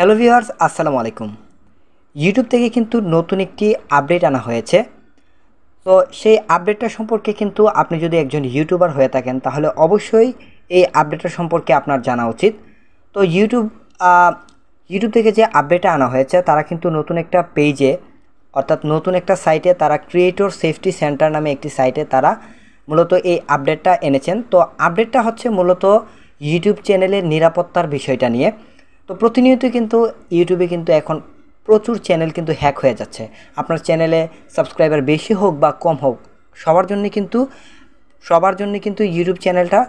hello viewers আসসালামু আলাইকুম YouTube থেকে কিন্তু নতুন একটি আপডেট আনা হয়েছে তো সেই আপডেটটা সম্পর্কে কিন্তু আপনি যদি একজন ইউটিউবার হয়ে থাকেন তাহলে অবশ্যই এই আপডেটটা সম্পর্কে আপনার জানা উচিত তো ইউটিউব ইউটিউব থেকে যে আপডেটটা আনা হয়েছে তারা কিন্তু নতুন একটা পেজে অর্থাৎ নতুন একটা সাইটে তারা ক্রিয়েটর সেফটি সেন্টার নামে একটি সাইটে তারা মূলত এই আপডেটটা এনেছেন তো আপডেটটা হচ্ছে মূলত ইউটিউব চ্যানেলের নিরাপত্তার বিষয়টা নিয়ে তো প্রতিনিয়ত কিন্তু ইউটিউবে কিন্তু এখন প্রচুর চ্যানেল কিন্তু হ্যাক হয়ে যাচ্ছে আপনার চ্যানেলে সাবস্ক্রাইবার বেশি হোক বা কম হোক সবার জন্য কিন্তু সবার জন্য কিন্তু ইউটিউব চ্যানেলটা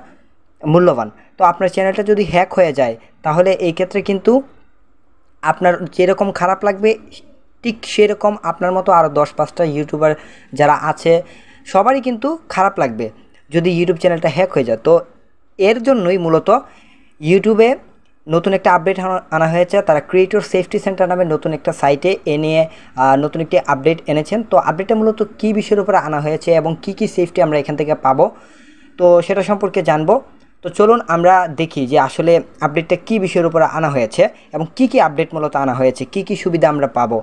মূল্যবান তো আপনার চ্যানেলটা যদি হ্যাক হয়ে যায় তাহলে এই ক্ষেত্রে কিন্তু আপনার যেরকম খারাপ লাগবে ঠিক সেরকম আপনার মতো আরও দশ পাঁচটা ইউটিউবার যারা আছে সবারই কিন্তু খারাপ লাগবে যদি ইউটিউব চ্যানেলটা হ্যাক হয়ে যায় তো এর জন্যই মূলত ইউটিউবে নতুন একটা আপডেট আনা হয়েছে তারা ক্রিয়েটর সেফটি সেন্টার নামে নতুন একটা সাইটে এনে নতুন একটি আপডেট এনেছেন তো আপডেটটা মূলত কী বিষয়ের উপরে আনা হয়েছে এবং কি কি সেফটি আমরা এখান থেকে পাবো তো সেটা সম্পর্কে জানবো তো চলুন আমরা দেখি যে আসলে আপডেটটা কি বিষয়ের উপরে আনা হয়েছে এবং কি কি আপডেট মূলত আনা হয়েছে কি কি সুবিধা আমরা পাবো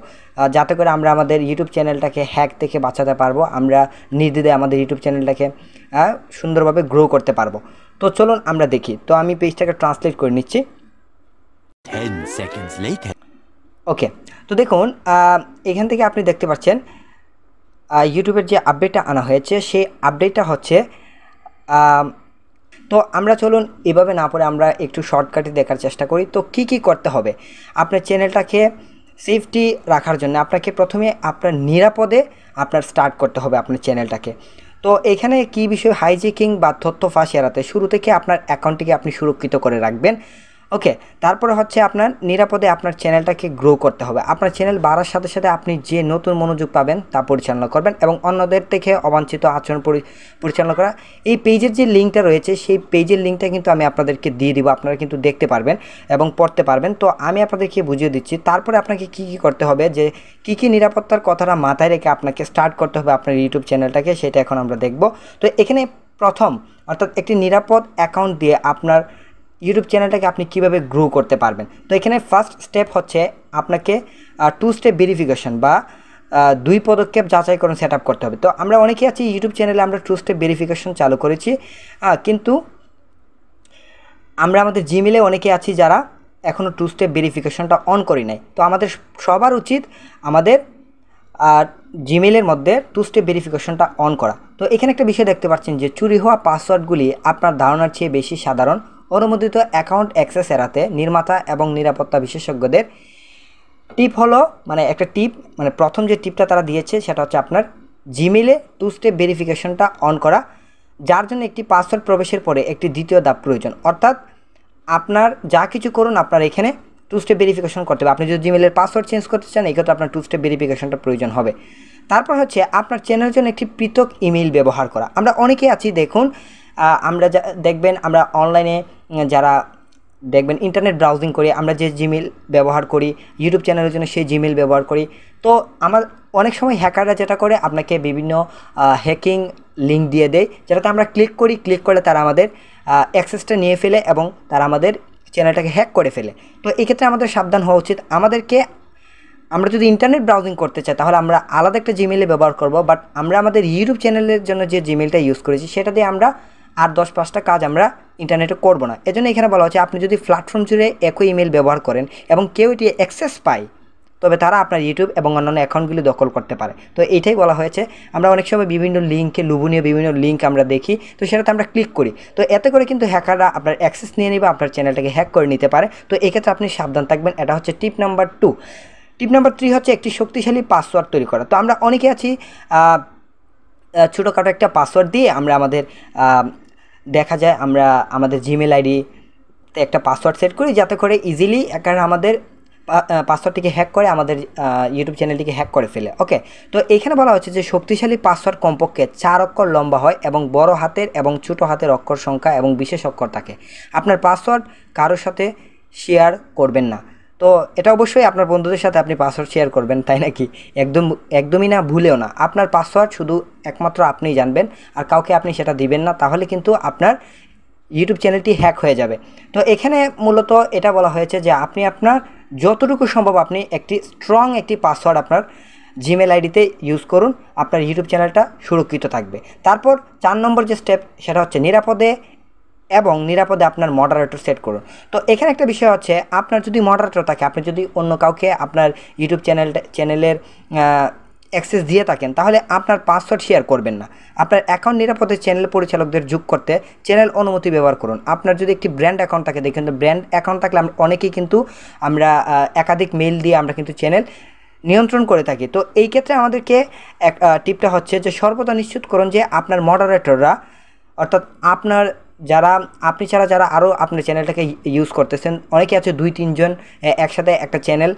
যাতে করে আমরা আমাদের ইউটিউব চ্যানেলটাকে হ্যাক থেকে বাঁচাতে পারবো আমরা নির্দিদে আমাদের ইউটিউব চ্যানেলটাকে সুন্দরভাবে গ্রো করতে পারবো তো চলুন আমরা দেখি তো আমি পেজটাকে ট্রান্সলেট করে নিচ্ছি ওকে তো দেখুন এখান থেকে আপনি দেখতে পাচ্ছেন ইউটিউবের যে আপডেটটা আনা হয়েছে সেই আপডেটটা হচ্ছে তো আমরা চলুন এভাবে না পড়ে আমরা একটু শর্টকাটে দেখার চেষ্টা করি তো কি কি করতে হবে আপনার চ্যানেলটাকে সেফটি রাখার জন্য আপনাকে প্রথমে আপনার নিরাপদে আপনার স্টার্ট করতে হবে আপনার চ্যানেলটাকে তো এখানে কি বিষয় হাইজেকিং বা তথ্য ফাঁস এড়াতে শুরু থেকে আপনার অ্যাকাউন্টটিকে আপনি সুরক্ষিত করে রাখবেন ওকে তারপরে হচ্ছে আপনার নিরাপদে আপনার চ্যানেলটাকে গ্রো করতে হবে আপনার চ্যানেল বাড়ার সাথে সাথে আপনি যে নতুন মনোযোগ পাবেন তা পরিচালনা করবেন এবং অন্যদের থেকে অবাঞ্ছিত আচরণ পরিচালনা করা এই পেজের যে লিঙ্কটা রয়েছে সেই পেজের লিঙ্কটা কিন্তু আমি আপনাদেরকে দিয়ে দিব আপনারা কিন্তু দেখতে পারবেন এবং পড়তে পারবেন তো আমি আপনাদেরকে বুঝিয়ে দিচ্ছি তারপরে আপনাকে কি কি করতে হবে যে কি কি নিরাপত্তার কথাটা মাথায় রেখে আপনাকে স্টার্ট করতে হবে আপনার ইউটিউব চ্যানেলটাকে সেটা এখন আমরা দেখব তো এখানে প্রথম অর্থাৎ একটি নিরাপদ অ্যাকাউন্ট দিয়ে আপনার ইউটিউব চ্যানেলটাকে আপনি কিভাবে গ্রো করতে পারবেন তো এখানে ফার্স্ট স্টেপ হচ্ছে আপনাকে টু স্টেপ ভেরিফিকেশন বা দুই পদক্ষেপ যাচাই যাচাইকরণ সেট করতে হবে তো আমরা অনেকে আছি ইউটিউব চ্যানেলে আমরা টু স্টেপ ভেরিফিকেশন চালু করেছি কিন্তু আমরা আমাদের জিমেলে অনেকে আছি যারা এখনও টু স্টেপ ভেরিফিকেশনটা অন করি নাই তো আমাদের সবার উচিত আমাদের আর জিমেলের মধ্যে টু স্টেপ ভেরিফিকেশনটা অন করা তো এখানে একটা বিষয় দেখতে পাচ্ছেন যে চুরি হওয়া পাসওয়ার্ডগুলি আপনার ধারণার চেয়ে বেশি সাধারণ অনুমোদিত অ্যাকাউন্ট অ্যাক্সেস এড়াতে নির্মাতা এবং নিরাপত্তা বিশেষজ্ঞদের টিপ হলো মানে একটা টিপ মানে প্রথম যে টিপটা তারা দিয়েছে সেটা হচ্ছে আপনার জিমেলে টু স্টেপ ভেরিফিকেশনটা অন করা যার জন্য একটি পাসওয়ার্ড প্রবেশের পরে একটি দ্বিতীয় দাপ প্রয়োজন অর্থাৎ আপনার যা কিছু করুন আপনার এখানে টু স্টেপ ভেরিফিকেশন করতে হবে আপনি যদি জিমেলের পাসওয়ার্ড চেঞ্জ করতে চান এক্ষেত্রে আপনার টু স্টেপ ভেরিফিকেশনটা প্রয়োজন হবে তারপর হচ্ছে আপনার চেনার জন্য একটি পৃথক ইমেল ব্যবহার করা আমরা অনেকেই আছি দেখুন আমরা যা দেখবেন আমরা অনলাইনে যারা দেখবেন ইন্টারনেট ব্রাউজিং করি আমরা যে জিমেল ব্যবহার করি ইউটিউব চ্যানেলের জন্য সেই জিমেল ব্যবহার করি তো আমার অনেক সময় হ্যাকাররা যেটা করে আপনাকে বিভিন্ন হ্যাকিং লিঙ্ক দিয়ে দেয় যেটাতে আমরা ক্লিক করি ক্লিক করে তারা আমাদের অ্যাক্সেসটা নিয়ে ফেলে এবং তারা আমাদের চ্যানেলটাকে হ্যাক করে ফেলে তো এক্ষেত্রে আমাদের সাবধান হওয়া উচিত আমাদেরকে আমরা যদি ইন্টারনেট ব্রাউজিং করতে চাই তাহলে আমরা আলাদা একটা জিমেলে ব্যবহার করব বাট আমরা আমাদের ইউটিউব চ্যানেলের জন্য যে জিমেলটা ইউজ করেছি সেটা দিয়ে আমরা আর দশ পাঁচটা কাজ আমরা ইন্টারনেটে করব না এজন্য এখানে বলা হচ্ছে আপনি যদি প্ল্যাটফর্ম জুড়ে একই ইমেল ব্যবহার করেন এবং কেউ এটি অ্যাক্সেস পায় তবে তারা আপনার ইউটিউব এবং অন্যান্য অ্যাকাউন্টগুলি দখল করতে পারে তো এইটাই বলা হয়েছে আমরা অনেক সময় বিভিন্ন লিঙ্কে লুবনীয় বিভিন্ন লিঙ্ক আমরা দেখি তো সেটাতে আমরা ক্লিক করি তো এতে করে কিন্তু হ্যাকাররা আপনার অ্যাক্সেস নিয়ে নেবে আপনার চ্যানেলটাকে হ্যাক করে নিতে পারে তো এক্ষেত্রে আপনি সাবধান থাকবেন এটা হচ্ছে tip number two tip number three হচ্ছে একটি শক্তিশালী পাসওয়ার্ড তৈরি করা তো আমরা অনেকে আছি ছোটোখাটো একটা পাসওয়ার্ড দিয়ে আমরা আমাদের দেখা যায় আমরা আমাদের জিমেল আইডি একটা পাসওয়ার্ড সেট করি যাতে করে ইজিলি একটা আমাদের পাসওয়ার্ডটিকে হ্যাক করে আমাদের ইউটিউব চ্যানেলটিকে হ্যাক করে ফেলে ওকে তো এখানে বলা হচ্ছে যে শক্তিশালী পাসওয়ার্ড কমপক্ষে চার অক্ষর লম্বা হয় এবং বড় হাতের এবং ছোট হাতের অক্ষর সংখ্যা এবং বিশেষ অক্ষর থাকে আপনার পাসওয়ার্ড কারোর সাথে শেয়ার করবেন না তো এটা অবশ্যই আপনার বন্ধুদের সাথে আপনি পাসওয়ার্ড শেয়ার করবেন তাই নাকি একদম একদমই না ভুলেও না আপনার পাসওয়ার্ড শুধু একমাত্র আপনিই জানবেন আর কাউকে আপনি সেটা দিবেন না তাহলে কিন্তু আপনার ইউটিউব চ্যানেলটি হ্যাক হয়ে যাবে তো এখানে মূলত এটা বলা হয়েছে যে আপনি আপনার যতটুকু সম্ভব আপনি একটি স্ট্রং একটি পাসওয়ার্ড আপনার জিমেল আইডিতে ইউজ করুন আপনার ইউটিউব চ্যানেলটা সুরক্ষিত থাকবে তারপর চার নম্বর যে স্টেপ সেটা হচ্ছে নিরাপদে এবং নিরাপদে আপনার মডারেটর সেট করুন তো এখানে একটা বিষয় হচ্ছে আপনার যদি মডারেটর থাকে আপনি যদি অন্য কাউকে আপনার ইউটিউব চ্যানেলটা চ্যানেলের অ্যাক্সেস দিয়ে থাকেন তাহলে আপনার পাসওয়ার্ড শেয়ার করবেন না আপনার অ্যাকাউন্ট নিরাপদে চ্যানেল পরিচালকদের যোগ করতে চ্যানেল অনুমতি ব্যবহার করুন আপনার যদি একটি ব্র্যান্ড অ্যাকাউন্ট থাকে দেখেন ব্র্যান্ড অ্যাকাউন্ট থাকলে আমরা অনেকেই কিন্তু আমরা একাধিক মেল দিয়ে আমরা কিন্তু চ্যানেল নিয়ন্ত্রণ করে থাকি তো এই ক্ষেত্রে আমাদেরকে এক টিপটা হচ্ছে যে সর্বদা নিশ্চিত করুন যে আপনার মডারেটররা অর্থাৎ আপনার যারা আপনি ছাড়া যারা আরও আপনার চ্যানেলটাকে ইউজ করতেছেন অনেকে আছে দুই তিনজন একসাথে একটা চ্যানেল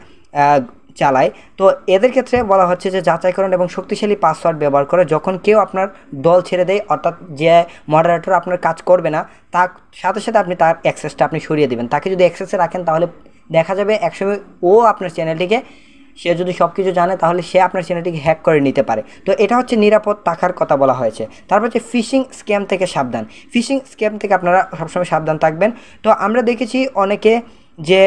চালায় তো এদের ক্ষেত্রে বলা হচ্ছে যে যাচাইকরণ এবং শক্তিশালী পাসওয়ার্ড ব্যবহার করে যখন কেউ আপনার দল ছেড়ে দেয় অর্থাৎ যে মডারেটর আপনার কাজ করবে না তার সাথে সাথে আপনি তার অ্যাক্সেসটা আপনি সরিয়ে দেবেন তাকে যদি অ্যাক্সেসে রাখেন তাহলে দেখা যাবে একসময় ও আপনার চ্যানেলটিকে সে যদি সব কিছু জানে তাহলে সে আপনার চ্যানেলটিকে হ্যাক করে নিতে পারে তো এটা হচ্ছে নিরাপদ টাকার কথা বলা হয়েছে তারপর হচ্ছে ফিশিং স্ক্যাম থেকে সাবধান ফিশিং স্ক্যাম থেকে আপনারা সবসময় সাবধান থাকবেন তো আমরা দেখেছি অনেকে যে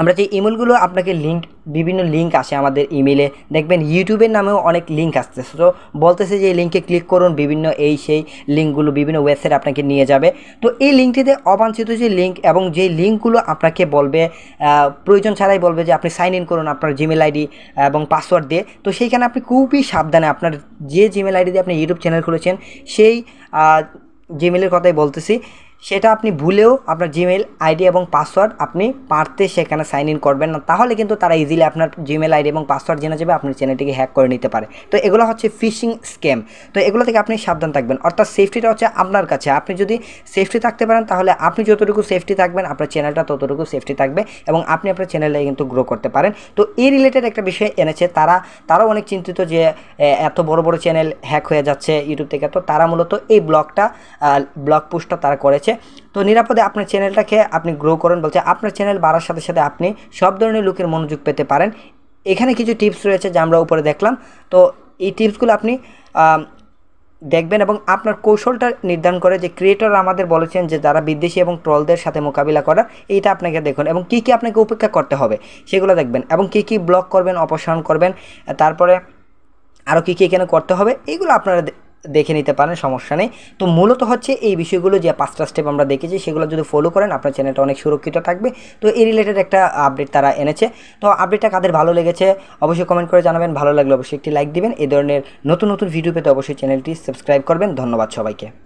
আমরা যে ইমেলগুলো আপনাকে লিঙ্ক বিভিন্ন লিঙ্ক আসে আমাদের ইমেলে দেখবেন ইউটিউবের নামেও অনেক লিঙ্ক আসতেছে তো বলতেছে যে এই লিঙ্কে ক্লিক করুন বিভিন্ন এই সেই লিঙ্কগুলো বিভিন্ন ওয়েবসাইট আপনাকে নিয়ে যাবে তো এই লিঙ্কটিতে অবাঞ্ছিত যে লিঙ্ক এবং যে লিঙ্কগুলো আপনাকে বলবে প্রয়োজন ছাড়াই বলবে যে আপনি সাইন ইন করুন আপনার জিমেল আইডি এবং পাসওয়ার্ড দিয়ে তো সেইখানে আপনি খুবই সাবধানে আপনার যে জিমেল আইডি দিয়ে আপনি ইউটিউব চ্যানেল খুলেছেন সেই জিমেলের কথাই বলতেছি সেটা আপনি ভুলেও আপনার জিমেল আইডি এবং পাসওয়ার্ড আপনি পারতে সেখানে সাইন ইন করবেন না তাহলে কিন্তু তারা ইজিলি আপনার জিমেল আইডি এবং পাসওয়ার্ড জেনে যাবে আপনার চ্যানেলটিকে হ্যাক করে নিতে পারে তো এগুলো হচ্ছে ফিশিং স্ক্যাম তো এগুলো থেকে আপনি সাবধান থাকবেন অর্থাৎ সেফটিটা হচ্ছে আপনার কাছে আপনি যদি সেফটি থাকতে পারেন তাহলে আপনি যতটুকু সেফটি থাকবেন আপনার চ্যানেলটা ততটুকু সেফটি থাকবে এবং আপনি আপনার চ্যানেলে কিন্তু গ্রো করতে পারেন তো এই রিলেটেড একটা বিষয় এনেছে তারা তারাও অনেক চিন্তিত যে এত বড় বড় চ্যানেল হ্যাক হয়ে যাচ্ছে ইউটিউব থেকে তো তারা মূলত এই ব্লগটা ব্লগ পোস্টটা তারা করেছে যাচ্ছে তো নিরাপদে আপনার চ্যানেলটাকে আপনি গ্রো করেন বলছে আপনার চ্যানেল বাড়ার সাথে সাথে আপনি সব ধরনের লোকের মনোযোগ পেতে পারেন এখানে কিছু টিপস রয়েছে যা আমরা উপরে দেখলাম তো এই টিপসগুলো আপনি দেখবেন এবং আপনার কৌশলটা নির্ধারণ করে যে ক্রিয়েটর আমাদের বলেছেন যে যারা বিদেশি এবং ট্রলদের সাথে মোকাবিলা করার এইটা আপনাকে দেখুন এবং কি কি আপনাকে উপেক্ষা করতে হবে সেগুলো দেখবেন এবং কি কি ব্লক করবেন অপসারণ করবেন তারপরে আরও কী কী এখানে করতে হবে এইগুলো আপনারা দেখে নিতে পারেন সমস্যা নেই তো মূলত হচ্ছে এই বিষয়গুলো যে পাঁচটা স্টেপ আমরা দেখেছি সেগুলো যদি ফলো করেন আপনার চ্যানেলটা অনেক সুরক্ষিত থাকবে তো এই রিলেটেড একটা আপডেট তারা এনেছে তো আপডেটটা কাদের ভালো লেগেছে অবশ্যই কমেন্ট করে জানাবেন ভালো লাগলে অবশ্যই একটি লাইক দিবেন এই ধরনের নতুন নতুন ভিডিও পেতে অবশ্যই চ্যানেলটি সাবস্ক্রাইব করবেন ধন্যবাদ সবাইকে